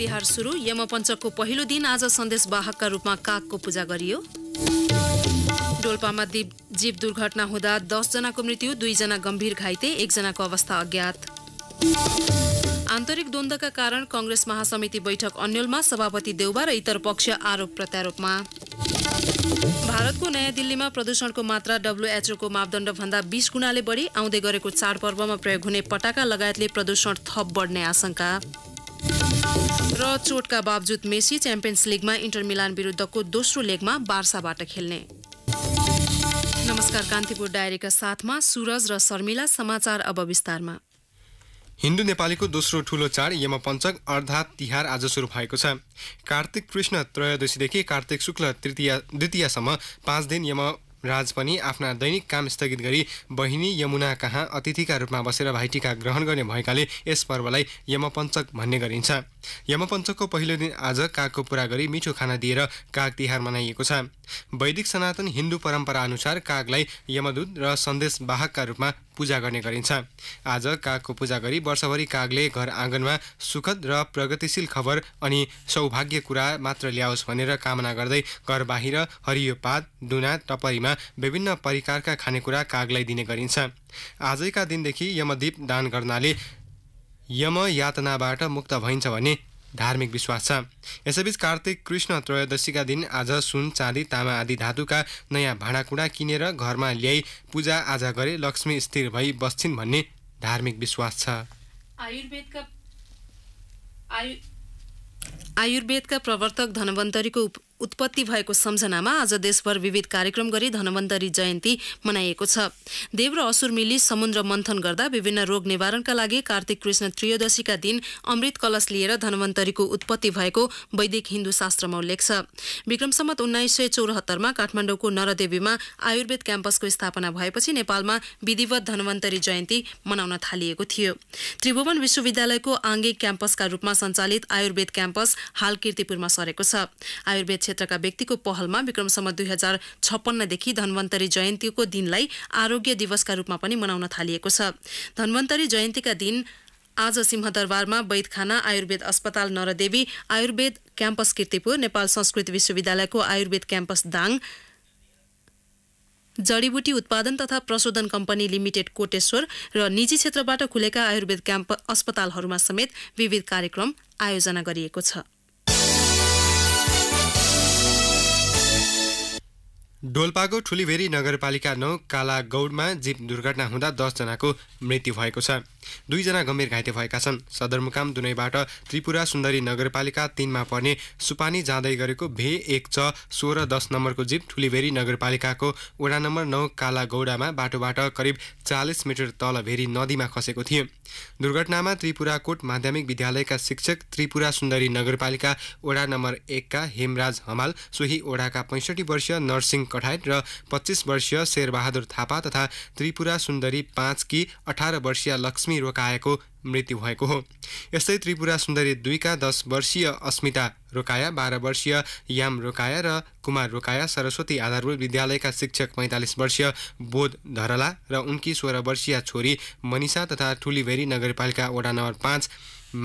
तिहार सुरु यमपञ्चकको पहिलो दिन आज सन्देशवाहकका रूपमा कागको पूजा गरियो डोल्पामा दीप जीव दुर्घटना हुँदा दसजनाको मृत्यु दुईजना गम्भीर घाइते एकजनाको अवस्था अज्ञात आन्तरिक द्वन्द्वका कारण कङ्ग्रेस महासमिति बैठक अन्यलमा सभापति देउबा र इतर पक्ष आरोप प्रत्यारोपमा भारतको नयाँ दिल्लीमा प्रदूषणको मात्रा डब्लुएचओको मापदण्डभन्दा बीस गुणाले बढी आउँदै गरेको चाडपर्वमा प्रयोग हुने पटाका लगायतले प्रदूषण थप बढ्ने आशंका र चोटका बावजुद मेसी च्याम्पियन्स लिगमा इन्टर मिलान विरुद्धको दोस्रो लेगमा बार्साबाट खेल्ने नमस्कार कान्तिपुर डायरीका साथमा सुरज र शर्मिला समाचार अब विस्तारमा हिन्दू नेपालीको दोस्रो ठुलो चाड यमपञ्चक अर्थात् तिहार आज सुरु भएको छ कार्तिक कृष्ण त्रयोदशीदेखि कार्तिक शुक्ल तृतीय द्वितीयसम्म पाँच दिन यम राज पनि आफ्ना दैनिक काम स्थगित गरी बहिनी यमुना कहाँ अतिथिका रूपमा बसेर भाइटिका ग्रहण गर्ने भएकाले यस पर्वलाई यमपञ्चक भन्ने गरिन्छ यमपञ्चको पहिलो दिन आज कागको पुरा गरी मिठो खाना दिएर काग तिहार मनाइएको छ वैदिक सनातन हिन्दू परम्परा अनुसार कागलाई यमदूत र सन्देश वाहकका रूपमा पूजा गर्ने गरिन्छ आज कागको पूजा गरी वर्षभरि कागले घर आँगनमा सुखद र प्रगतिशील खबर अनि सौभाग्य कुरा मात्र ल्याओस् भनेर कामना गर्दै घर बाहिर हरियो पात दुना टपरीमा विभिन्न परिकारका खानेकुरा कागलाई दिने गरिन्छ आजैका दिनदेखि यमदीप दान गर्नाले यम यातनाबाट मुक्त भइन्छ भन्ने धार्मिक विश्वास छ यसैबीच कार्तिक कृष्ण त्रयोदशीका दिन आज सुन चाँदी तामा आदि धातुका नयाँ भाँडाकुँडा किनेर घरमा ल्याई पूजा आजा गरे लक्ष्मी स्थिर भई बस्छिन् भन्ने धार्मिक विश्वास छ आयुर्वेदका आयु आयुर्वेदका प्रवर्तक धनवन्तरीको उत्पत्ति भएको सम्झनामा आज देशभर विविध कार्यक्रम गरी धनवन्तरी जयन्ती मनाइएको छ देव र असुर मिली समुद्र मन्थन गर्दा विभिन्न रोग निवारणका लागि कार्तिक कृष्ण त्रियोदशीका दिन अमृत कलश लिएर धनवन्तरीको उत्पत्ति भएको वैदिक हिन्दू शास्त्रमा उल्लेख छ विक्रम सम्मत उन्नाइस सय चौरात्तरमा काठमाडौँको नरदेवीमा आयुर्वेद क्याम्पसको स्थापना भएपछि नेपालमा विधिवत धनवन्तरी जयन्ती मनाउन थालिएको थियो त्रिभुवन विश्वविद्यालयको आङ्गिक क्याम्पसका रूपमा सञ्चालित आयुर्वेद क्याम्पस हाल किर्तिपुरमा सरेको छ आयुर्वेद क्षेत्रका व्यक्तिको पहलमा विक्रमसम्म दुई हजार छप्पन्नदेखि धन्वन्तरी जयन्तीको दिनलाई आरोग्य दिवसका रूपमा पनि मनाउन थालिएको छ धन्वन्तरी जयन्तीका दिन आज सिंहदरबारमा वैदखाना आयुर्वेद अस्पताल नरदेवी आयुर्वेद क्याम्पस किर्तिपुर नेपाल संस्कृत विश्वविद्यालयको आयुर्वेद क्याम्पस दाङ जडीबुटी उत्पादन तथा प्रशोधन कम्पनी लिमिटेड कोटेश्वर र निजी क्षेत्रबाट खुलेका आयुर्वेद क्याम्प अस्पतालहरूमा समेत विविध कार्यक्रम आयोजना गरिएको छ डोल्पाको ठुलीभेरी नगरपालिका नौ कालागौडमा जीप दुर्घटना हुँदा दसजनाको मृत्यु भएको छ दुईजना गम्भीर घाइते भएका छन् सदरमुकाम दुनैबाट त्रिपुरा सुन्दरी नगरपालिका तिनमा पर्ने सुपानी जाँदै गरेको भे एक छ सोह्र दस नम्बरको जीप ठुलीभेरी नगरपालिकाको वडा नम्बर नौ कालागौडामा बाटोबाट करिब चालिस मिटर तल भेरी नदीमा खसेको थियो दुर्घटनामा त्रिपुराकोट माध्यमिक विद्यालयका शिक्षक त्रिपुरा सुन्दरी नगरपालिका वडा नम्बर एकका हेमराज हमाल सोही ओडाका पैँसठी वर्षीय नरसिंह कठायत र पच्चिस वर्षीय शेरबहादुर थापा तथा त्रिपुरा सुन्दरी पाँचकी अठार वर्षीय लक्ष्मी लक्ष्मी रोकाएको मृत्यु भएको हो यस्तै त्रिपुरा सुन्दरी दुईका दस वर्षीय अस्मिता रोकाया बाह्र वर्षीय याम रोकाया र कुमार रोकाया सरस्वती आधारभूत विद्यालयका शिक्षक पैँतालिस वर्षीय बोध धरला र उनकी सोह्र वर्षीय छोरी मनिषा तथा ठुलीभेरी नगरपालिका वडा नम्बर पाँच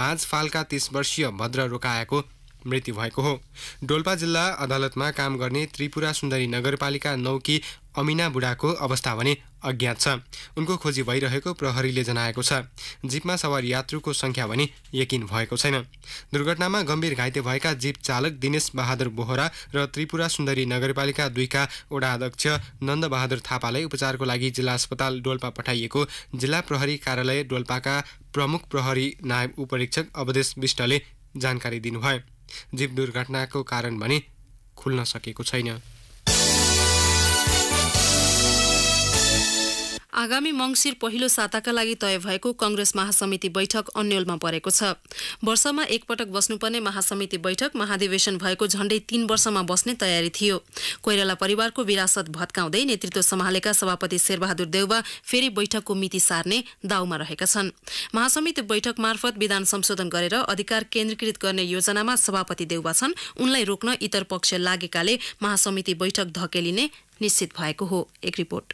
माझ फालका तिस वर्षीय भद्र रोकाएको मृत्यु भएको हो डोल्पा जिल्ला अदालतमा काम गर्ने त्रिपुरा सुन्दरी नगरपालिका नौकी अमिना बुढाको अवस्था भने अज्ञात छ उनको खोजी भइरहेको प्रहरीले जनाएको छ जीपमा सवार यात्रुको सङ्ख्या भने यकिन भएको छैन दुर्घटनामा गम्भीर घाइते भएका जीप चालक दिनेश बहादुर बोहरा र त्रिपुरा सुन्दरी नगरपालिका दुईका वडा अध्यक्ष नन्दबहादुर थापालाई उपचारको लागि जिल्ला अस्पताल डोल्पा पठाइएको जिल्ला प्रहरी कार्यालय डोल्पाका प्रमुख प्रहरी नायब उपरीक्षक अवधेश विष्टले जानकारी दिनुभयो जीव दुर्घटनाको कारण भने खुल्न सकेको छैन आगामी मङ्सिर पहिलो साताका लागि तय भएको कंग्रेस महासमिति बैठक अन्यलमा परेको छ वर्षमा एकपटक बस्नुपर्ने महासमिति बैठक महाधिवेशन भएको झण्डै तीन वर्षमा बस्ने तयारी थियो कोइराला परिवारको विरासत भत्काउँदै नेतृत्व सम्हालेका सभापति शेरबहादुर देउवा फेरि बैठकको मिति सार्ने दाउमा रहेका छन् महासमिति बैठक मार्फत विधान संशोधन गरेर अधिकार केन्द्रीकृत गर्ने योजनामा सभापति देउवा छन् उनलाई रोक्न इतर पक्ष लागेकाले महासमिति बैठक धकेलिने निश्चित भएको हो एक रिपोर्ट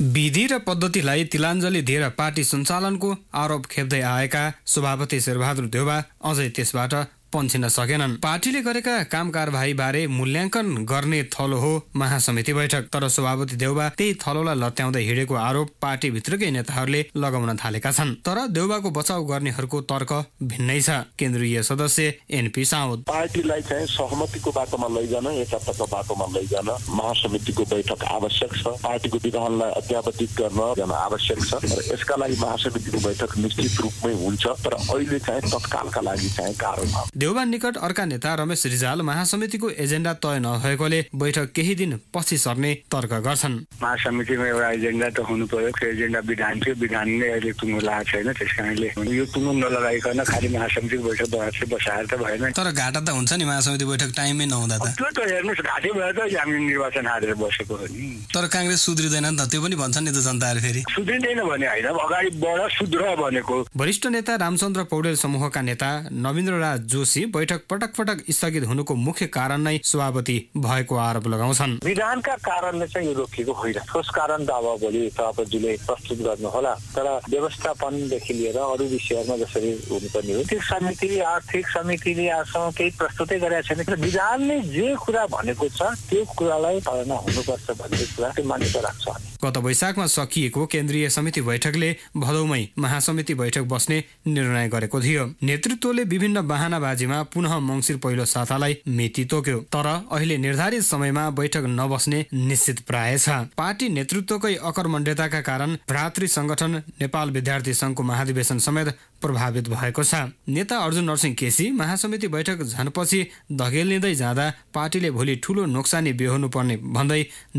विधि र पद्धतिलाई तिलाञ्जली दिएर पार्टी सञ्चालनको आरोप खेप्दै आएका सभापति शेरबहादुर देउवा अझै त्यसबाट पन्छिन सकेनन् पार्टीले गरेका काम कारवाही बारे मूल्याङ्कन गर्ने थलो हो महासमिति बैठक तर सभापति देउबा त्यही थलोलाई लत्याउँदै हिँडेको आरोप पार्टीभित्रकै नेताहरूले लगाउन थालेका छन् तर देउबाको बचाउ गर्नेहरूको तर्क भिन्नै छ केन्द्रीय सदस्य एनपी साउद पार्टीलाई चाहिँ सहमतिको बाटोमा लैजान एकातर्फ बाटोमा लैजान महासमितिको बैठक आवश्यक छ पार्टीको विधानलाई अध्यावधिक गर्न आवश्यक छ र यसका लागि महासमितिको बैठक निश्चित रूपमै हुन्छ तर अहिले चाहिँ तत्कालका लागि चाहिँ गाह्रो देउबान निकट अर्का नेता रमेश रिजाल महासमितिको एजेन्डा तय नभएकोले बैठक केही दिन पछि सर्ने तर्क गर्छन् महासमितिमा एउटा एजेन्डा त हुनु पर्यो त्यो एजेन्डा विधान थियो विधान नै अहिले टुङ्गो लागेको छैन त्यस कारणले यो टुङ्गो नलगाइकन खालि महासमितिको बैठक बसेर बसाएर त भएन तर घाटा त हुन्छ नि महासमिति बैठक टाइममै नहुँदा त त्यो त हेर्नुहोस् घाटै भएर त हामी निर्वाचन हारेर बसेको हो नि तर काङ्ग्रेस सुध्रिँदैन नि त त्यो पनि भन्छन् नि त जनताहरू फेरि सुध्रिँदैन भने होइन अगाडि बढ सुध्र भनेको वरिष्ठ नेता रामचन्द्र पौडेल समूहका नेता नवीन्द्र राज जोस भएपछि बैठक पटक पटक स्थगित हुनुको मुख्य कारण नै सभापति भएको आरोप लगाउँछन् विधानका कारणले चाहिँ यो रोकिएको होइन ठोस कारण त अब भोलि सभापतिले प्रस्तुत गर्नु होला तर व्यवस्थापनदेखि लिएर अरू विषयहरूमा जसरी हुनुपर्ने हो त्यो समिति आर्थिक समितिले आजसम्म केही प्रस्तुतै गरेका छैन विधानले जे कुरा भनेको छ त्यो कुरालाई पालना हुनुपर्छ भन्ने कुरा त्यो मान्यता राख्छ गत वैशाखमा सकिएको केन्द्रीय समिति बैठकले भदौमै महासमिति बैठक बस्ने निर्णय गरेको थियो नेतृत्वले विभिन्न वाहनाबाजीमा पुनः मङ्सिर पहिलो सातालाई मिति तोक्यो तर अहिले निर्धारित समयमा बैठक नबस्ने निश्चित प्राय छ पार्टी नेतृत्वकै अकर्मण्यताका कारण भ्रातृ संगठन नेपाल विद्यार्थी संघको महाधिवेशन समेत प्रभावित भएको छ नेता अर्जुन नरसिंह केसी महासमिति बैठक झनपछि धकेलिँदै जाँदा पार्टीले भोलि ठूलो नोक्सानी पर्ने भन्दै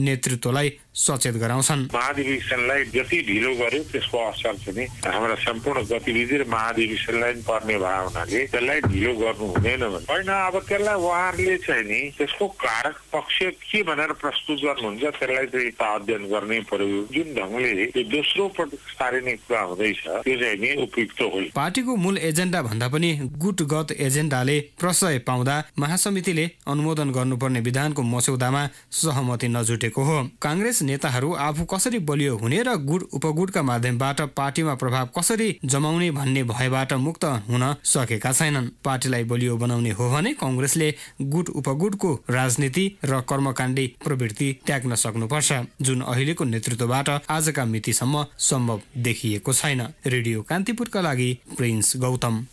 नेतृत्वलाई सचेत गराउँछन् महाधिवेशनलाई जति ढिलो गर्यो त्यसको असर चाहिँ हाम्रा सम्पूर्ण गतिविधि र महाधिवेशनलाई पर्ने भयो हुनाले त्यसलाई ढिलो गर्नु हुँदैन भने होइन अब त्यसलाई उहाँहरूले चाहिँ नि त्यसको कारक पक्ष के भनेर प्रस्तुत गर्नुहुन्छ त्यसलाई चाहिँ अध्ययन गर्नै पर्यो जुन ढङ्गले यो दोस्रो पटक सारिने कुरा हुँदैछ त्यो चाहिँ नि उपयुक्त हो पार्टीको मूल एजेन्डा भन्दा पनि गुटगत एजेन्डाले प्रशय पाउँदा महासमितिले अनुमोदन गर्नुपर्ने विधानको मस्यौदामा सहमति नजुटेको हो काङ्ग्रेस नेताहरू आफू कसरी बलियो हुने र गुट उपगुटका माध्यमबाट पार्टीमा प्रभाव कसरी जमाउने भन्ने भयबाट मुक्त हुन सकेका छैनन् पार्टीलाई बलियो बनाउने हो भने कङ्ग्रेसले गुट उपगुटको राजनीति र कर्मकाण्डी प्रवृत्ति त्याग्न सक्नुपर्छ जुन अहिलेको नेतृत्वबाट आजका मितिसम्म सम्भव देखिएको छैन रेडियो कान्तिपुरका लागि प्रिन्स गौतम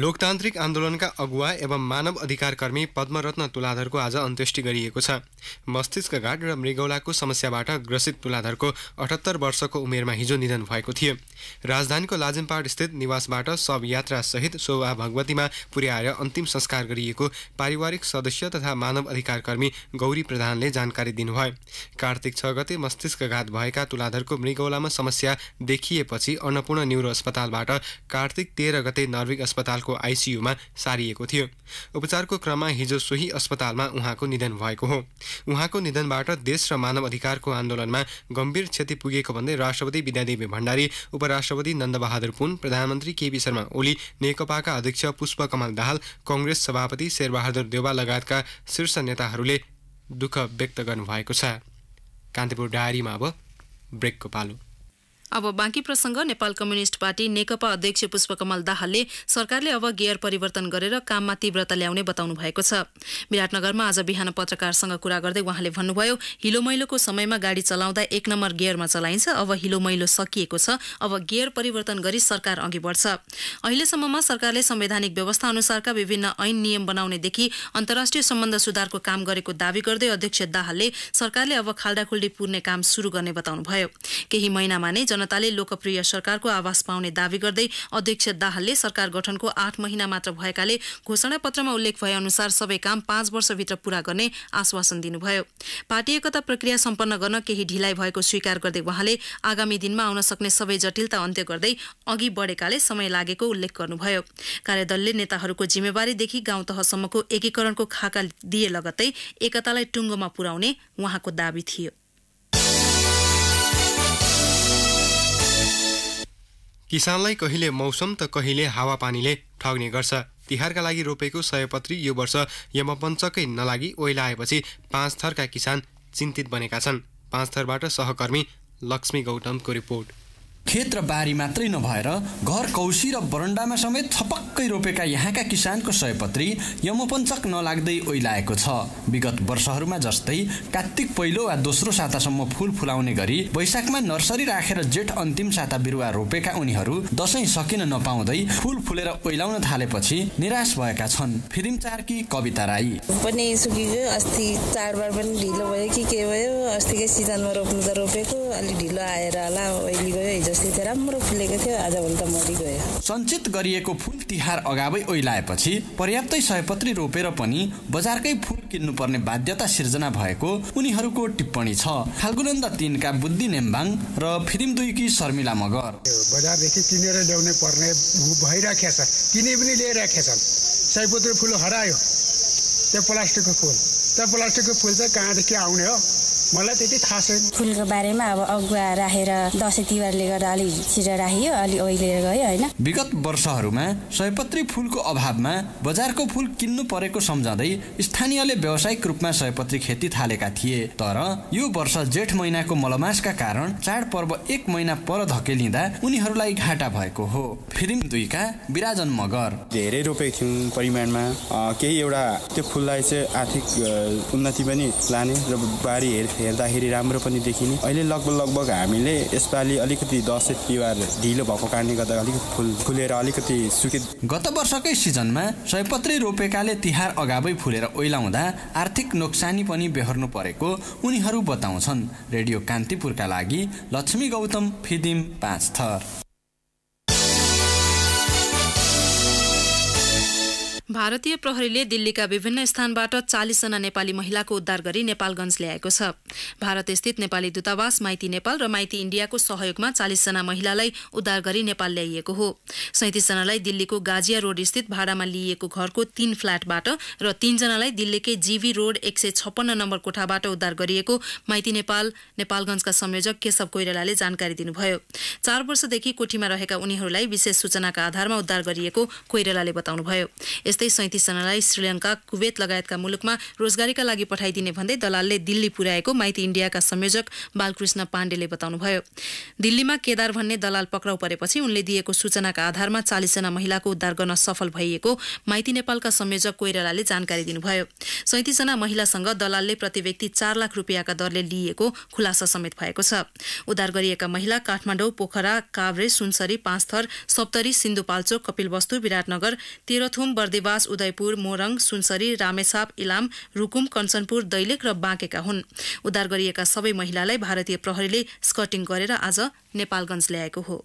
लोकतान्त्रिक आन्दोलनका अगुवा एवं मानव अधिकारकर्मी पद्मरत्न तुलाधरको आज अन्त्येष्टि गरिएको छ मस्तिष्कघाट र मृगौलाको समस्याबाट ग्रसित तुलाधरको अठहत्तर वर्षको उमेरमा हिजो निधन भएको थियो राजधानीको लाजिमपाट निवासबाट शव यात्रासहित शोभा भगवतीमा पुर्याएर अन्तिम संस्कार गरिएको पारिवारिक सदस्य तथा मानव अधिकार कर्मी गौरी प्रधानले जानकारी दिनुभयो कार्तिक छ गते मस्तिष्कघात भएका तुलाधरको मृगौलामा समस्या देखिएपछि अन्नपूर्ण न्युरो अस्पतालबाट कार्तिक तेह्र गते नर्विक अस्पताल अस्पतालको आइसियुमा सारिएको थियो उपचारको क्रममा हिजो सोही अस्पतालमा उहाँको निधन भएको हो उहाँको निधनबाट देश र मानव अधिकारको आन्दोलनमा गम्भीर क्षति पुगेको भन्दै राष्ट्रपति विद्यादेवी भण्डारी उपराष्ट्रपति नन्दबहादुर पुन प्रधानमन्त्री केपी शर्मा ओली नेकपाका अध्यक्ष पुष्पकमल दाहाल कङ्ग्रेस सभापति शेरबहादुर देवा लगायतका शीर्ष नेताहरूले दुःख व्यक्त गर्नुभएको छ कान्तिपुर डायरीमा अब ब्रेकको पालो अब बाँकी प्रसङ्ग नेपाल कम्युनिष्ट पार्टी नेकपा अध्यक्ष पुष्पकमल दाहालले सरकारले अब गियर परिवर्तन गरेर काममा तीव्रता ल्याउने बताउनु भएको छ विराटनगरमा आज बिहान पत्रकारसँग कुरा गर्दै उहाँले भन्नुभयो हिलो मैलोको समयमा गाडी चलाउँदा एक नम्बर गियरमा चलाइन्छ अब हिलो मैलो सकिएको छ अब गियर परिवर्तन गरी सरकार अघि बढ्छ अहिलेसम्ममा सरकारले संवैधानिक व्यवस्था अनुसारका विभिन्न ऐन नियम बनाउनेदेखि अन्तर्राष्ट्रिय सम्बन्ध सुधारको काम गरेको दावी गर्दै अध्यक्ष दाहालले सरकारले अब खाल्डाखुल्डी पुर्ने काम सुरु गर्ने बताउनुभयो केही महिनामा नै जनताले लोकप्रिय सरकारको आवास पाउने दावी गर्दै अध्यक्ष दाहालले सरकार गठनको आठ महिना मात्र भएकाले घोषणापत्रमा उल्लेख भए अनुसार सबै काम पाँच वर्षभित्र पूरा गर्ने आश्वासन दिनुभयो पार्टी एकता प्रक्रिया सम्पन्न गर्न केही ढिलाइ भएको स्वीकार गर्दै उहाँले आगामी दिनमा आउन सक्ने सबै जटिलता अन्त्य गर्दै अघि बढेकाले समय लागेको उल्लेख गर्नुभयो कार्यदलले नेताहरूको जिम्मेवारीदेखि गाउँ तहसम्मको एकीकरणको खाका दिए लगत्तै एकतालाई टुङ्गोमा पुर्याउने उहाँको दावी थियो किसानलाई कहिले मौसम त कहिले हावापानीले ठग्ने गर्छ तिहारका लागि रोपेको सयपत्री यो वर्ष यमपञ्चकै नलागी ओइलाएपछि पाँच थरका किसान चिन्तित बनेका छन् पाँच थरबाट सहकर्मी लक्ष्मी गौतमको रिपोर्ट खेत र बारी मात्रै नभएर घर कौशी र बरन्डामा समेत छपक्कै रोपेका यहाँका किसानको सयपत्री यमोपञ्चक नलाग्दै ओइलाएको छ विगत वर्षहरूमा जस्तै कात्तिक पहिलो वा दोस्रो सातासम्म फुल फुलाउने गरी वैशाखमा नर्सरी राखेर जेठ अन्तिम साता बिरुवा रोपेका उनीहरू दसैँ सकिन नपाउँदै फुल फुलेर ओइलाउन थालेपछि निराश भएका छन् फिल्म फिदिमचारकी कविता राई पनि कि के भयो थियो त सञ्चित गरिएको फुल तिहार अगावै ओइलाएपछि पर्याप्तै सयपत्री रोपेर पनि बजारकै फुल किन्नुपर्ने बाध्यता सिर्जना भएको उनीहरूको टिप्पणी छ फाल्गुनन्द तिनका बुद्धि नेम्बाङ र फिल्म दुईकी शर्मिला मगर बजारदेखि किनेर ल्याउनै पर्ने भइराखेका छ किने पनि ल्याइराखेका छन् सयपत्री फुल हरायो त्यो प्लास्टिकको फुल त्यो प्लास्टिकको फुल चाहिँ कहाँदेखि आउने हो मलाई त्यति थाहा छैन फुलको बारेमा अब अगुवा राखेर दसैँ तिहारले गर्दा अलिक छिर राखियो अलि ओइलेर गयो होइन विगत वर्षहरूमा सयपत्री फुलको अभावमा बजारको फुल किन्नु परेको सम्झाउँदै स्थानीयले व्यावसायिक रूपमा सयपत्री खेती थालेका थिए तर यो वर्ष जेठ महिनाको मलमासका कारण चाड पर्व एक महिना पर धकेलिँदा उनीहरूलाई घाटा भएको हो फिल्म दुईका विराजन मगर धेरै रोपेको थियौँ परिमाणमा केही एउटा त्यो फुललाई चाहिँ आर्थिक उन्नति पनि लाने र बारी हेर हेर्दाखेरि राम्रो पनि देखिने अहिले लगभग लगभग हामीले यसपालि अलिकति दसैँ तिहार ढिलो भएको कारणले गर्दा अलिकति फुल फुलेर अलिकति सुके गत वर्षकै सिजनमा सयपत्री रोपेकाले तिहार अगावै फुलेर ओइलाउँदा आर्थिक नोक्सानी पनि बेहोर्नु परेको उनीहरू बताउँछन् रेडियो कान्तिपुरका लागि लक्ष्मी गौतम फिदिम पाँच थर भारतीय प्रहरीले दिल्लीका विभिन्न स्थानबाट चालिसजना नेपाली महिलाको उद्धार गरी नेपालगञ्ज ल्याएको छ भारत स्थित नेपाली दूतावास माइती नेपाल र माइती इण्डियाको सहयोगमा चालिसजना महिलालाई उद्धार गरी नेपाल ल्याइएको हो सैतिसजनालाई दिल्लीको गाजिया रोडस्थित भाडामा लिइएको घरको तीन फ्ल्याटबाट र तीनजनालाई दिल्लीकै जीवी रोड एक सय छप्पन्न नम्बर कोठाबाट उद्धार गरिएको माइती नेपाल नेपालगञ्जका संयोजक केशव कोइरालाले जानकारी दिनुभयो चार वर्षदेखि कोठीमा रहेका उनीहरूलाई विशेष सूचनाका आधारमा उद्धार गरिएको कोइरालाले बताउनुभयो मध्ये सैँतिसजनालाई श्रीलङ्का कुवेत लगायतका मुलुकमा रोजगारीका लागि पठाइदिने भन्दै दलालले दिल्ली पुर्याएको माइती इन्डियाका संयोजक बालकृष्ण पाण्डेले बताउनुभयो दिल्लीमा केदार भन्ने दलाल पक्राउ परेपछि उनले दिएको सूचनाका आधारमा चालिसजना महिलाको उद्धार गर्न सफल भइएको माइती नेपालका संयोजक कोइरालाले जानकारी दिनुभयो सैँतिसजना महिलासँग दलालले प्रति व्यक्ति चार लाख रुपियाँका दरले लिएको खुलासा समेत भएको छ उद्धार गरिएका महिला काठमाडौँ पोखरा काभ्रे सुनसरी पाँचथर सप्तरी सिन्धुपाल्चोक कपिलवस्तु विराटनगर तेह्रथुम बर्देवा डुवास उदयपुर मोरङ सुनसरी रामेछाप इलाम रुकुम कञ्चनपुर दैलेख र बाँकेका हुन् उद्धार गरिएका सबै महिलालाई भारतीय प्रहरीले स्कटिङ गरेर आज नेपालगञ्ज ल्याएको हो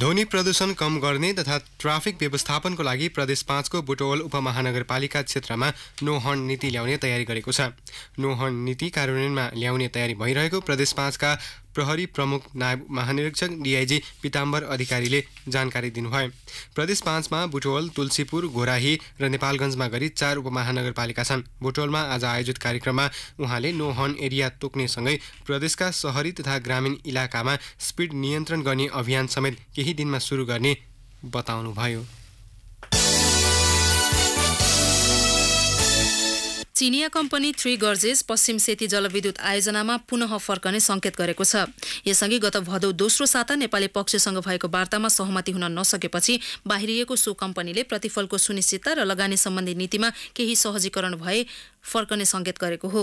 ध्वनि प्रदूषण कम गर्ने तथा ट्राफिक व्यवस्थापनको लागि प्रदेश पाँचको बुटवल उपमहानगरपालिका क्षेत्रमा नो हर्न नीति ल्याउने तयारी गरेको छ नो हर्न नीति कार्यान्वयनमा ल्याउने तयारी भइरहेको प्रदेश पाँचका प्रहरी प्रमुख नायब महानिरीक्षक डिआइजी पिताम्बर अधिकारीले जानकारी दिनुभयो प्रदेश पाँचमा बुटवल तुलसीपुर घोराही र नेपालगञ्जमा गरी चार उपमहानगरपालिका छन् बुटवलमा आज आयोजित कार्यक्रममा उहाँले नो हर्न एरिया तोक्नेसँगै प्रदेशका सहरी तथा ग्रामीण इलाकामा स्पिड नियन्त्रण गर्ने अभियान समेत केही दिनमा सुरु गर्ने बताउनुभयो चिनिया कम्पनी थ्री गर्जेस पश्चिम सेती जलविद्युत आयोजनामा पुनः फर्कने संकेत गरेको छ यसअघि गत भदौ दोस्रो साता नेपाली पक्षसँग भएको वार्तामा सहमति हुन नसकेपछि बाहिरिएको सो कम्पनीले प्रतिफलको सुनिश्चितता र लगानी सम्बन्धी नीतिमा केही सहजीकरण भए फर्कने सङ्केत गरेको हो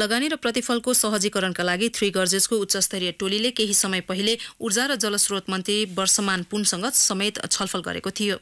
लगानी र प्रतिफलको सहजीकरणका लागि थ्री गर्जेसको उच्चस्तरीय टोलीले केही समय पहिले ऊर्जा र जलस्रोत मन्त्री वर्षमान पुनसँग समेत छलफल गरेको थियो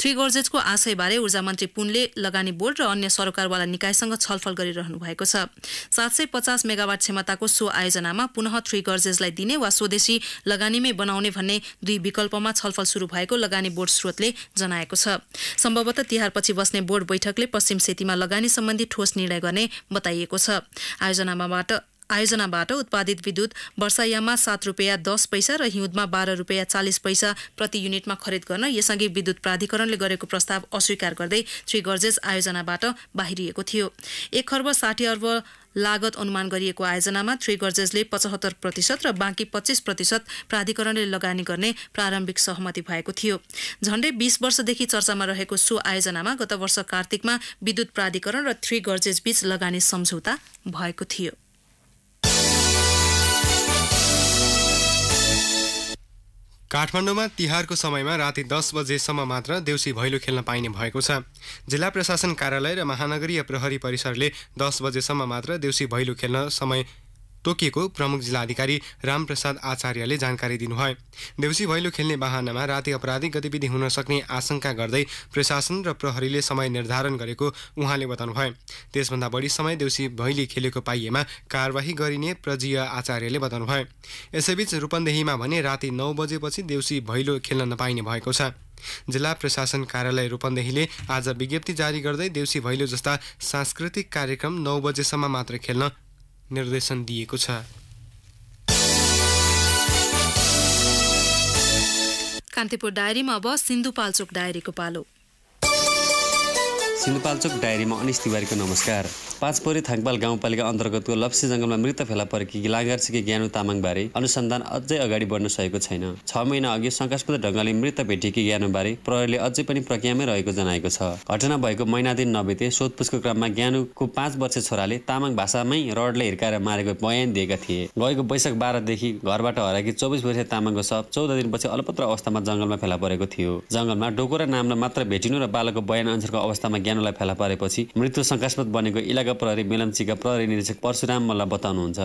थ्री गर्जेसको आशयबारे ऊर्जा मन्त्री पुनले लगानी बोर्ड र अन्य सरकारवाला निकायसँग छलफल गरिरहनु भएको छ सात सय पचास मेगावाट क्षमताको सो आयोजनामा पुनः थ्री गर्जेसलाई दिने वा स्वदेशी लगानीमै बनाउने भन्ने दुई विकल्पमा छलफल सुरु भएको लगानी बोर्ड स्रोतले जनाएको छ सम्भवतः तिहारपछि बस्ने बोर्ड बैठकले पश्चिम सेतीमा लगानी सम्बन्धी ठोस निर्णय निर्णय गर्ने बताइएको छ आयोजनामाबाट आयोजनाबाट उत्पादित विद्युत वर्षायाममा सात रुपियाँ दस पैसा र हिउँदमा बाह्र रुपियाँ चालिस पैसा प्रति युनिटमा खरिद गर्न यसअघि विद्युत प्राधिकरणले गरेको प्रस्ताव अस्वीकार गर्दै श्री गर्जेज आयोजनाबाट बाहिरिएको थियो एक खर्ब साठी अर्ब लागत अनुमान गरिएको आयोजनामा थ्री गर्जेजले पचहत्तर प्रतिशत र बाँकी पच्चिस प्रतिशत प्राधिकरणले लगानी गर्ने प्रारम्भिक सहमति भएको थियो झण्डै बिस वर्षदेखि चर्चामा रहेको सो आयोजनामा गत वर्ष कार्तिकमा विद्युत प्राधिकरण र थ्री गर्जेज बीच लगानी सम्झौता भएको थियो काठमाडौँमा तिहारको समयमा राति दस बजेसम्म मात्र देउसी भैलो खेल्न पाइने भएको छ जिल्ला प्रशासन कार्यालय र महानगरीय प्रहरी परिसरले दस बजेसम्म मात्र देउसी भैलो खेल्न समय तोकिएको प्रमुख जिल्लाधिकारी रामप्रसाद आचार्यले जानकारी दिनुभयो देउसी भैलो खेल्ने वाहनामा राति अपराधिक गतिविधि हुन सक्ने आशंका गर्दै प्रशासन र प्रहरीले समय निर्धारण गरेको उहाँले बताउनुभयो त्यसभन्दा बढी समय देउसी भैली खेलेको पाइएमा कारवाही गरिने प्रजीय आचार्यले बताउनुभयो यसैबीच रूपन्देहीमा भने राति नौ बजेपछि देउसी भैलो खेल्न नपाइने भएको छ जिल्ला प्रशासन कार्यालय रूपन्देहीले आज विज्ञप्ति जारी गर्दै देउसी भैलो जस्ता सांस्कृतिक कार्यक्रम नौ बजेसम्म मात्र खेल्न निर्देशन दिएको छ कान्तिपुर डायरीमा अब सिन्धुपाल्चोक डायरीको पालो सिन्धुपाल्चोक डायरीमा अनिश तिवारीको नमस्कार पाँच थाङपाल गाउँपालिका अन्तर्गतको लप्सी जङ्गलमा मृत फेला परेकी लागार्सीकी ज्ञानु तामाङबारे अनुसन्धान अझै अगाडि बढ्न सकेको छैन छ महिना अघि शङ्कास्पद ढङ्गले मृत भेटिएकी ज्ञानुबारे प्रहरीले अझै पनि प्रक्रियामै रहेको जनाएको छ घटना भएको महिना दिन नबिते सोधपुछको क्रममा ज्ञानुको पाँच वर्ष छोराले तामाङ भाषामै रडले हिर्काएर मारेको बयान दिएका थिए गएको वैशाख बाह्रदेखि घरबाट हराएकी चौबिस वर्ष तामाङको सब चौध दिनपछि अल्पत्र अवस्थामा जङ्गलमा फेला परेको थियो जङ्गलमा डोकोरा नामलाई मात्र भेटिनु र बालकको बयान अनुसारको अवस्थामा ज्ञानोलाई फेला पारेपछि मृत्यु शङ्कास्पद बनेको इलाका प्रहरी मेलम्चीका प्रहरी निरीक्षक परशुराम मल्ल बताउनुहुन्छ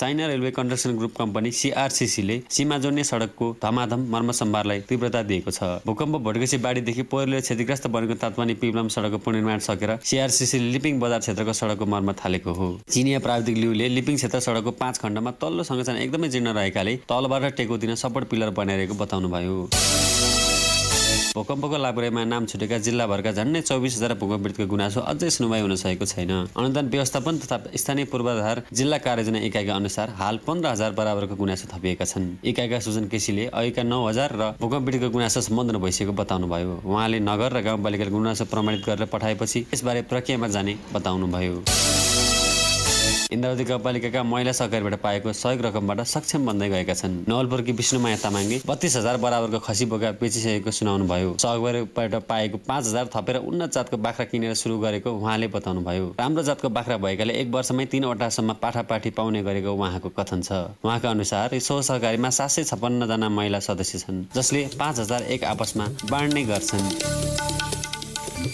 China railway construction group company सिआरसिसीले सीमा जोड्ने सडकको धमाधम मर्म सम्भारलाई तीव्रता दिएको छ भूकम्प भड्केसी बाढीदेखि पहिरोले क्षतिग्रस्त बनेको तातमानी पिप्लम सडकको पुनर्निर्माण सकेर सिआरसिसीले लिपिङ बजार क्षेत्रको सडकको मर्म थालेको हो चिनिया प्राविधिक लिउले लिपिङ क्षेत्र सडकको पाँच खण्डमा तल्लो संरचना एकदमै जीर्ण रहेकाले तलबाट टेको दिन सपोर्ट पिलर बनाइरहेको बताउनुभयो भूकम्पको लापरेमा नाम छुटेका जिल्लाभरका झन्डै चौबिस हजार भूकम्पितको गुनासो अझै सुनवाई हुन सकेको छैन अनुदान व्यवस्थापन तथा स्थानीय पूर्वाधार जिल्ला कार्यजना इकाइका अनुसार हाल पन्ध्र हजार बराबरको गुनासो थपिएका छन् इकाइका सुजन केसीले अहिलेका नौ हजार र भूकम्पितको गुनासो सम्बन्ध भइसकेको बताउनुभयो उहाँले नगर र गाउँपालिकाले गुनासो प्रमाणित गरेर पठाएपछि यसबारे प्रक्रियामा जाने बताउनुभयो इन्द्रावती गाउँपालिकाका महिला सहकारीबाट पाएको सहयोग रकमबाट सक्षम बन्दै गएका छन् नवलपुरकी विष्णुमाया तामाङले बत्तीस हजार बराबरको खसी बोका बेचिसकेको सुनाउनु भयो सहयोगबाट पाएको पाँच हजार थपेर उन्नत जातको बाख्रा किनेर सुरु गरेको उहाँले बताउनुभयो राम्रो जातको बाख्रा भएकाले एक वर्षमै तिनवटासम्म पाठापाठी पाउने गरेको उहाँको कथन छ उहाँका अनुसार सो सहकारीमा सात सय छप्पन्नजना महिला सदस्य छन् जसले पाँच हजार एक आपसमा बाँड्ने गर्छन्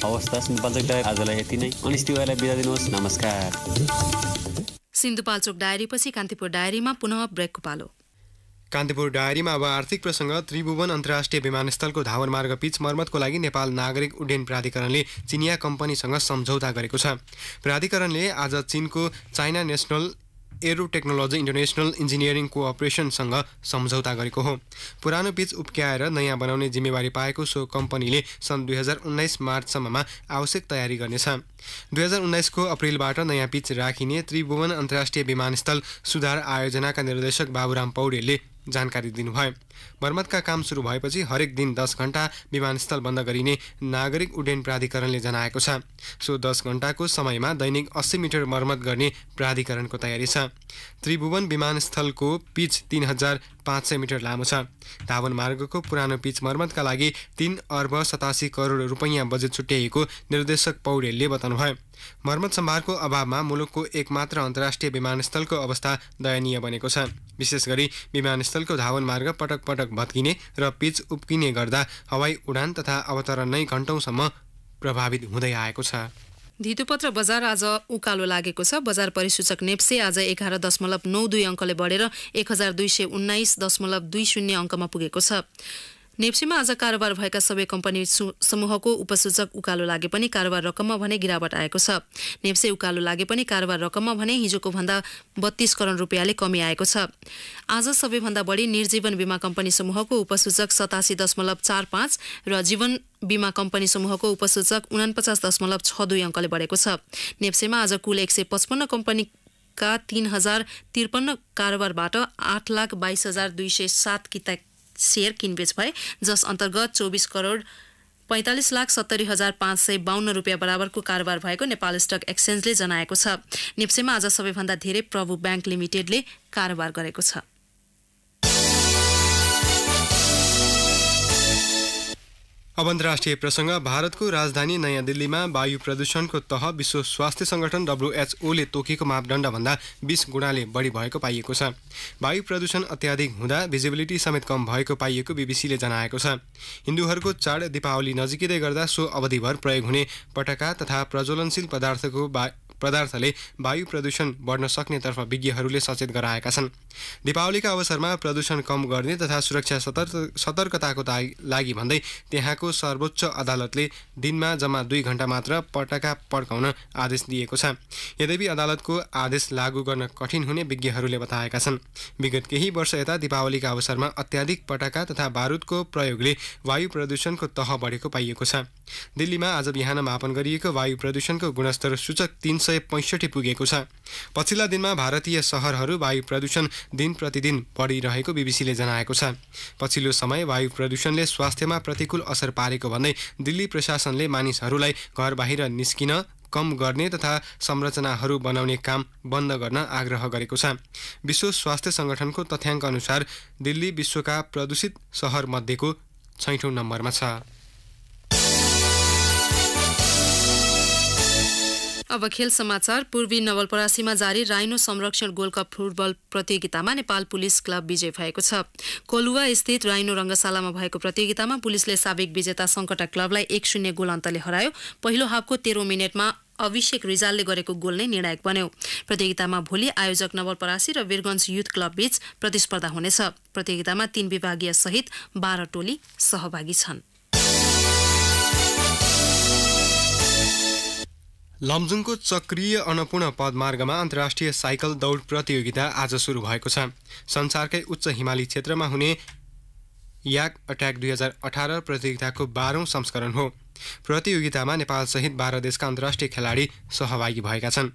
हवस् त आजलाई यति नै अनिस बिदा दिनुहोस् नमस्कार सिन्धुपाल्चोक डायरीपछि कान्तिपुर डायरीमा पुनः ब्रेकको पालो कान्तिपुर डायरीमा अब आर्थिक प्रसङ्ग त्रिभुवन अन्तर्राष्ट्रिय विमानस्थलको धावन पिच मर्मतको लागि नेपाल नागरिक उड्डयन प्राधिकरणले चिनिया कम्पनीसँग सम्झौता गरेको छ प्राधिकरणले आज चिनको China national aero technology international engineering कोअपरेसनसँग सम्झौता गरेको हो पुरानो पिच उप्क्याएर नयाँ बनाउने जिम्मेवारी पाएको सो कम्पनीले सन् दुई हजार उन्नाइस मार्चसम्ममा आवश्यक तयारी गर्नेछ दुई हजार उन्नाइसको अप्रेलबाट नयाँ पिच राखिने त्रिभुवन अन्तर्राष्ट्रिय विमानस्थल सुधार आयोजनाका निर्देशक बाबुराम पौडेलले जानकारी दिनुभयो मर्मतका काम सुरु भएपछि हरेक दिन दस घण्टा विमानस्थल बन्द गरिने नागरिक उड्डयन प्राधिकरणले जनाएको छ सो दस घण्टाको समयमा दैनिक अस्सी मिटर मर्मत गर्ने प्राधिकरणको तयारी छ त्रिभुवन विमानस्थलको पिच तिन हजार पाँच सय मिटर लामो छ धावन मार्गको पुरानो पिच मर्मतका लागि तिन अर्ब सतासी करोड रुपैयाँ बजेट छुट्याइएको निर्देशक पौडेलले बताउनुभयो मर्मत सम्भारको अभावमा मुलुकको एकमात्र अन्तर्राष्ट्रिय विमानस्थलको अवस्था दयनीय बनेको छ विशेष गरी विमानस्थलको धावन मार्ग पटक पटक भत्किने र पिच उप्किने गर्दा हवाई उडान तथा अवतरण नै घन्टौँसम्म प्रभावित हुँदै आएको छ धितुपत्र बजार आज उकालो लागेको छ बजार परिसूचक नेप्से आज एघार दशमलव नौ दुई अङ्कले बढेर एक हजार दुई सय उन्नाइस दशमलव दुई शून्य अङ्कमा पुगेको छ नेप्सीमा आज कारोबार भएका सबै कम्पनी समूहको उपसूचक उकालो लागे पनि कारोबार रकममा भने गिरावट आएको छ नेप्से उकालो लागे पनि कारोबार रकममा भने हिजोको भन्दा बत्तीस करोड रुपियाँले कमी आएको छ आज सबैभन्दा बढी निर्जीवन बिमा कम्पनी समूहको उपसूचक सतासी दशमलव चार पाँच र जीवन बिमा कम्पनी समूहको उपसूचक उनापचास दशमलव छ दुई अङ्कले बढेको छ नेप्सेमा आज कुल एक सय पचपन्न कम्पनी का हजार त्रिपन्न कारोबारबाट आठ लाख बाइस हजार दुई सय सात किता सेयर किनबेच भए जस अन्तर्गत चौबिस करोड पैँतालिस लाख सत्तरी हजार पाँच सय बाहन्न रुपियाँ बराबरको कारोबार भएको नेपाल स्टक एक्सचेन्जले जनाएको छ नेप्सेमा आज सबैभन्दा धेरै प्रभु ब्याङ्क लिमिटेडले कारोबार गरेको छ अब अन्तर्राष्ट्रिय प्रसङ्ग भारतको राजधानी नयाँ दिल्लीमा वायु प्रदूषणको तह विश्व स्वास्थ्य सङ्गठन डब्लुएचओले तोकेको मापदण्डभन्दा बिस गुणाले बढी भएको पाइएको छ वायु प्रदूषण अत्याधिक हुँदा भिजिबिलिटी समेत कम भएको पाइएको बिबिसीले जनाएको छ हिन्दूहरूको चाड दीपावली नजिकिँदै गर्दा सो अवधिभर प्रयोग हुने पटका तथा प्रज्वलनशील पदार्थको पदार्थले वायु प्रदूषण बढ्न सक्नेतर्फ विज्ञहरूले सचेत गराएका छन् दिपावलीका अवसरमा प्रदूषण कम गर्ने तथा सुरक्षा सतर्क सतर्कताको लागि भन्दै त्यहाँको सर्वोच्च अदालतले दिनमा जम्मा दुई घन्टा मात्र पटाका पड्काउन आदेश दिएको छ यद्यपि अदालतको आदेश लागू गर्न कठिन हुने विज्ञहरूले बताएका छन् विगत केही वर्ष यता दिपावलीका अवसरमा अत्याधिक पटाका तथा बारुदको प्रयोगले वायु प्रदूषणको तह बढेको पाइएको छ दिल्लीमा आज बिहान मापन गरिएको वायु प्रदूषणको गुणस्तर सूचक तिन सय सय पैँसठी पुगेको छ पछिल्ला दिनमा भारतीय सहरहरू वायु प्रदूषण दिन प्रतिदिन बढिरहेको बिबिसीले जनाएको छ पछिल्लो समय वायु प्रदूषणले स्वास्थ्यमा प्रतिकूल असर पारेको भन्दै दिल्ली प्रशासनले मानिसहरूलाई घर बाहिर निस्किन कम गर्ने तथा संरचनाहरू बनाउने काम बन्द गर्न आग्रह गरेको छ विश्व स्वास्थ्य सङ्गठनको तथ्याङ्क अनुसार दिल्ली विश्वका प्रदूषित सहरमध्येको छैठौँ नम्बरमा छ अब खेल समाचार पूर्वी नवलपरासीमा जारी राइनो संरक्षण गोल्ड कप फुटबल प्रतियोगितामा नेपाल पुलिस क्लब विजय भएको छ कोलुवा स्थित राइनो रङ्गशालामा भएको प्रतियोगितामा पुलिसले साबिक विजेता सङ्कटा क्लबलाई एक शून्य गोल अन्तले हरायो पहिलो हाफको तेह्र मिनटमा अभिषेक रिजालले गरेको गोल नै निर्णायक बन्यो प्रतियोगितामा भोलि आयोजक नवलपरासी र वीरगञ्ज युथ क्लब बीच प्रतिस्पर्धा हुनेछ प्रतियोगितामा तीन विभागीय सहित बाह्र टोली सहभागी छन् लमजुङको चक्रिय अन्नपूर्ण पदमार्गमा अन्तर्राष्ट्रिय साइकल दौड प्रतियोगिता आज सुरु भएको छ संसारकै उच्च हिमाली क्षेत्रमा हुने याक अट्याक दुई हजार अठार प्रतियोगिताको बाह्रौँ संस्करण हो प्रतियोगितामा नेपालसहित बाह्र देशका अन्तर्राष्ट्रिय खेलाडी सहभागी भएका छन्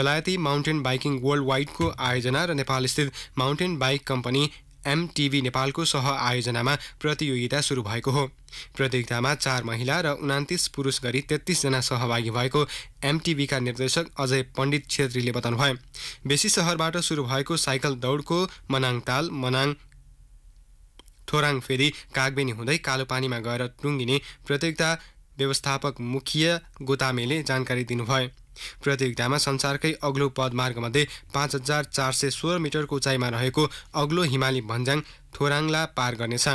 बेलायती माउन्टेन बाइकिङ वर्ल्ड वाइडको आयोजना र नेपालस्थित माउन्टेन बाइक कम्पनी एमटिभी नेपालको सह आयोजनामा प्रतियोगिता सुरु भएको हो प्रतियोगितामा चार महिला र उनातिस पुरुष गरी तेत्तिसजना सहभागी भएको एमटिभीका निर्देशक अजय पण्डित छेत्रीले बताउनुभयो बेसी सहरबाट सुरु भएको साइकल दौडको मनाङ ताल मनाङ थोराङ फेरि कागबेनी हुँदै कालोपानीमा गएर टुङ्गिने प्रतियोगिता व्यवस्थापक मुखिया गोतामेले जानकारी दिनुभयो प्रतियोगितामा संसारकै अग्लो पदमार्गमध्ये पाँच हजार चार सय सोह्र मिटरको उचाइमा रहेको अग्लो हिमाली भन्ज्याङ थोराङला पार गर्नेछ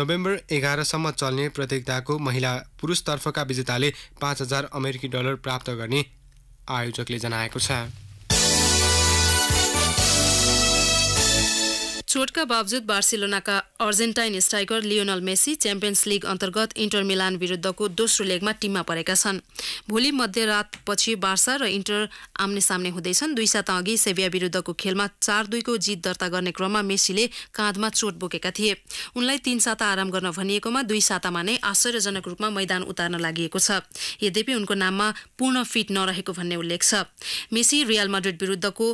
नोभेम्बर एघारसम्म चल्ने प्रतियोगिताको महिला पुरुषतर्फका विजेताले पाँच हजार अमेरिकी डलर प्राप्त गर्ने आयोजकले जनाएको छ चोटका बावजुद बार्सिलोनाका Argentine striker Lionel Messi Champions League अन्तर्गत इन्टर मिलान विरुद्धको दोस्रो लेगमा टिममा परेका छन् भोलि मध्यरातपछि बार्सा र इन्टर आम्ने सामने हुँदैछन् दुई साता अघि सेभिया विरुद्धको खेलमा चार दुईको जित दर्ता गर्ने क्रममा मेसीले काँधमा चोट बोकेका थिए उनलाई तीन साता आराम गर्न भनिएकोमा दुई सातामा नै आश्चर्यजनक रूपमा मैदान उतार्न लागि छ यद्यपि उनको नाममा पूर्ण फिट नरहेको भन्ने उल्लेख छ मेसी रियल मड्रिड विरुद्धको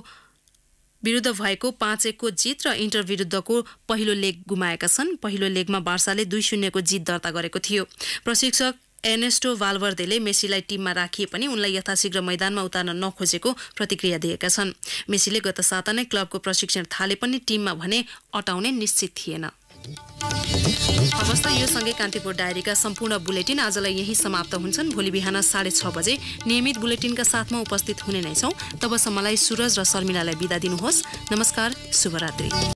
विरुद्ध भएको पाँच एकको जित र इन्टर विरुद्धको पहिलो लेग गुमाएका छन् पहिलो लेगमा वार्षाले दुई शून्यको जित दर्ता गरेको थियो प्रशिक्षक एनेस्टो भालवर्देले मेसीलाई टिममा राखिए पनि उनलाई यथाशीघ्र मैदानमा उतार्न नखोजेको प्रतिक्रिया दिएका छन् मेसीले गत साता नै क्लबको प्रशिक्षण थाले पनि टिममा भने अटाउने निश्चित थिएन हवस्त यो सँगै कान्तिपुर डायरीका सम्पूर्ण बुलेटिन आजलाई यही समाप्त हुन्छन् भोलि बिहान साढे छ बजे नियमित बुलेटिनका साथमा उपस्थित हुने नै छौँ तबसम्मलाई सुरज र शर्मिलालाई बिदा दिनुहोस् नमस्कार शुभरात्री